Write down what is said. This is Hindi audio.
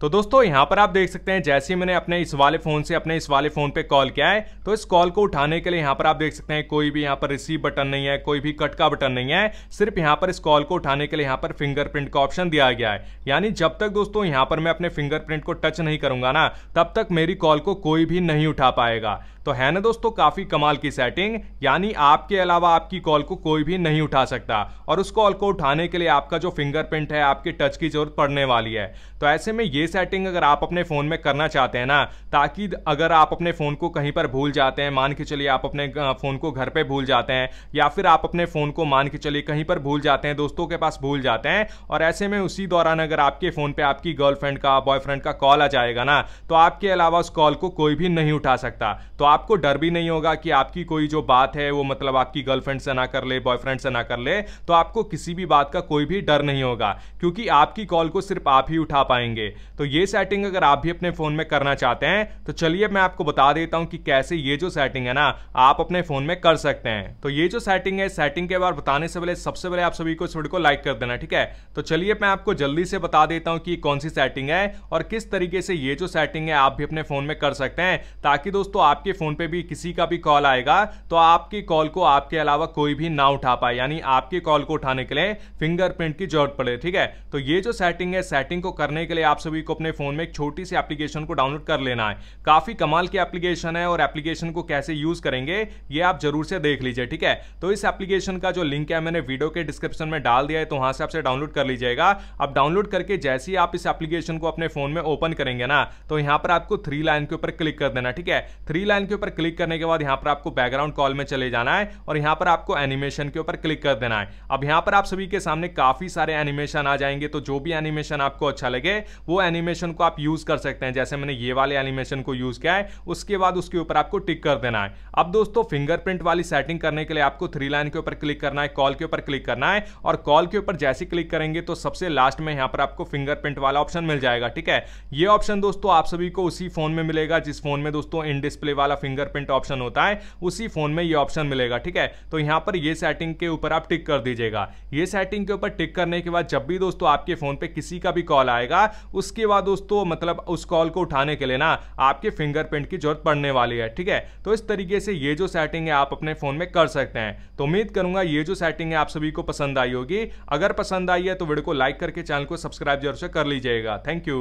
तो दोस्तों यहाँ पर आप देख सकते हैं जैसे ही मैंने अपने इस वाले फ़ोन से अपने इस वाले फ़ोन पे कॉल किया है तो इस कॉल को उठाने के लिए यहाँ पर आप देख सकते हैं कोई भी यहाँ पर रिसीव बटन नहीं है कोई भी कट का बटन नहीं है सिर्फ यहाँ पर इस कॉल को उठाने के लिए यहाँ पर फिंगरप्रिंट का ऑप्शन दिया गया है यानी जब तक दोस्तों यहाँ पर मैं अपने फिंगरप्रिंट को टच नहीं करूंगा ना तब तक मेरी कॉल को कोई भी नहीं उठा पाएगा तो है ना दोस्तों काफ़ी कमाल की सेटिंग यानी आपके अलावा आपकी कॉल को कोई भी नहीं उठा सकता और उस कॉल को उठाने के लिए आपका जो फिंगरप्रिंट है आपके टच की जरूरत पड़ने वाली है तो ऐसे में ये सेटिंग अगर आप अपने फ़ोन में करना चाहते हैं ना ताकि अगर आप अपने फ़ोन को कहीं पर भूल जाते हैं मान के चलिए आप अपने फ़ोन को घर पे भूल जाते हैं या फिर आप अपने फ़ोन को मान के चलिए कहीं पर भूल जाते हैं दोस्तों के पास भूल जाते हैं और ऐसे में उसी दौरान अगर आपके फ़ोन पर आपकी गर्लफ्रेंड का बॉयफ्रेंड का कॉल आ जाएगा ना तो आपके अलावा उस कॉल को कोई भी नहीं उठा सकता तो आपको डर भी नहीं होगा कि आपकी कोई जो बात है वो मतलब आपकी गर्लफ्रेंड से ना कर ले बॉयफ्रेंड से ना कर ले तो आपको किसी भी बात का कोई भी डर नहीं होगा क्योंकि आपकी कॉल को सिर्फ आप ही उठा पाएंगे तो ये सेटिंग अगर आप भी अपने फ़ोन में करना चाहते हैं तो चलिए मैं आपको बता देता हूं कि कैसे ये जो सेटिंग है ना आप अपने फ़ोन में कर सकते हैं तो ये जो सेटिंग है सेटिंग के बाद बताने से पहले सबसे पहले आप सभी को इस वीडियो को लाइक कर देना ठीक है तो चलिए मैं आपको जल्दी से बता देता हूँ कि कौन सी सेटिंग है और किस तरीके से ये जो सेटिंग है आप भी अपने फ़ोन में कर सकते हैं ताकि दोस्तों आपके फ़ोन पे भी किसी का भी कॉल आएगा तो आपकी कॉल को आपके अलावा कोई भी ना उठा पाए यानी आपकी कॉल को उठाने के लिए फिंगरप्रिंट की जरूरत पड़े ठीक है तो ये जो सेटिंग है सेटिंग को करने के लिए आप सभी को अपने फ़ोन में एक छोटी सी एप्लीकेशन को डाउनलोड कर लेना है काफ़ी कमाल की एप्लीकेशन है और एप्लीकेशन को कैसे यूज़ करेंगे ये आप जरूर से देख लीजिए ठीक है तो इस एप्लीकेशन का जो लिंक है मैंने वीडियो के डिस्क्रिप्शन में डाल दिया है तो वहां से आपसे डाउनलोड कर लीजिएगा अब डाउनलोड करके जैसे ही आप इस एप्लीकेशन को अपने फ़ोन में ओपन करेंगे ना तो यहां पर आपको थ्री लाइन के ऊपर क्लिक कर देना ठीक है थ्री लाइन के ऊपर क्लिक करने के बाद यहां पर आपको बैकग्राउंड कॉल में चले जाना है और यहां पर आपको एनिमेशन के ऊपर क्लिक कर देना है अब यहां पर आप सभी के सामने काफ़ी सारे एनिमेशन आ जाएंगे तो जो भी एनिमेशन आपको अच्छा लगे वो एनिमेशन एनिमेशन को आप यूज़ कर सकते हैं जैसे मैंने ये वाले एनिमेशन को यूज़ किया है उसके बाद उसके ऊपर आपको टिक कर देना है अब दोस्तों फिंगरप्रिंट वाली सेटिंग करने के लिए आपको थ्री लाइन के ऊपर क्लिक करना है कॉल के ऊपर क्लिक करना है और कॉल के ऊपर जैसे क्लिक करेंगे तो सबसे लास्ट में यहां पर आपको फिंगरप्रिंट वाला ऑप्शन मिल जाएगा ठीक है ये ऑप्शन दोस्तों आप सभी को उसी फोन में मिलेगा जिस फोन में दोस्तों इन डिस्प्ले वाला फिंगरप्रिंट ऑप्शन होता है उसी फोन में ये ऑप्शन मिलेगा ठीक है तो यहां पर ये सेटिंग के ऊपर आप टिक कर दीजिएगा ये सेटिंग के ऊपर टिक करने के बाद जब भी दोस्तों आपके फोन पे किसी का भी कॉल आएगा उसके बाद दोस्तों मतलब उस कॉल को उठाने के लिए ना आपके फिंगरप्रिंट की जरूरत पड़ने वाली है ठीक है तो इस तरीके से ये जो सेटिंग है आप अपने फोन में कर सकते हैं तो उम्मीद करूंगा ये जो सेटिंग है आप सभी को पसंद आई होगी अगर पसंद आई है तो वीडियो को लाइक करके चैनल को सब्सक्राइब जरूर से कर लीजिएगा थैंक यू